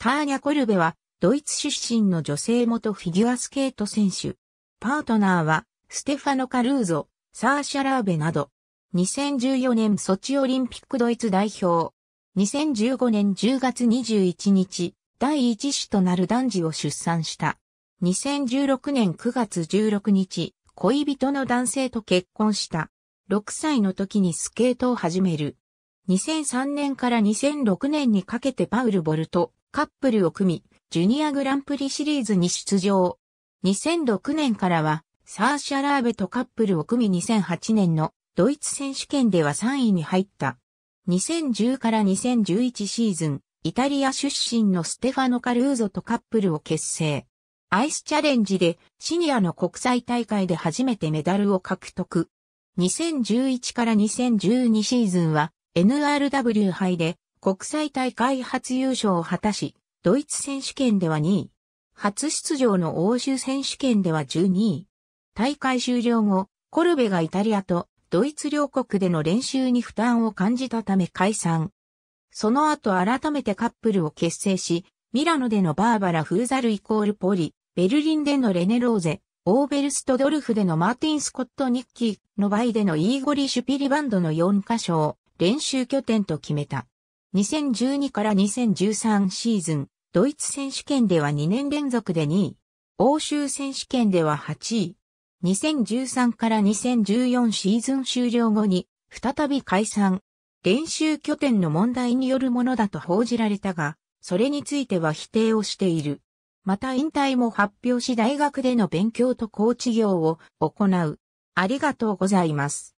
ターニャ・コルベは、ドイツ出身の女性元フィギュアスケート選手。パートナーは、ステファノ・カルーゾ、サーシャ・ラーベなど。2014年ソチオリンピックドイツ代表。2015年10月21日、第一子となる男児を出産した。2016年9月16日、恋人の男性と結婚した。6歳の時にスケートを始める。2003年から2006年にかけてパウル・ボルト、カップルを組み、ジュニアグランプリシリーズに出場。2006年からは、サーシャ・ラーベとカップルを組み2008年のドイツ選手権では3位に入った。2010から2011シーズン、イタリア出身のステファノ・カルーゾとカップルを結成。アイスチャレンジでシニアの国際大会で初めてメダルを獲得。2011から2012シーズンは NRW 杯で国際大会初優勝を果たし、ドイツ選手権では2位。初出場の欧州選手権では12位。大会終了後、コルベがイタリアとドイツ両国での練習に負担を感じたため解散。その後改めてカップルを結成し、ミラノでのバーバラ・フーザルイコールポリ、ベルリンでのレネ・ローゼ、オーベルストドルフでのマーティン・スコット・ニッキーの場合でのイーゴリ・シュピリバンドの4カ所を練習拠点と決めた。2012から2013シーズン、ドイツ選手権では2年連続で2位。欧州選手権では8位。2013から2014シーズン終了後に、再び解散。練習拠点の問題によるものだと報じられたが、それについては否定をしている。また引退も発表し大学での勉強とコーチ業を行う。ありがとうございます。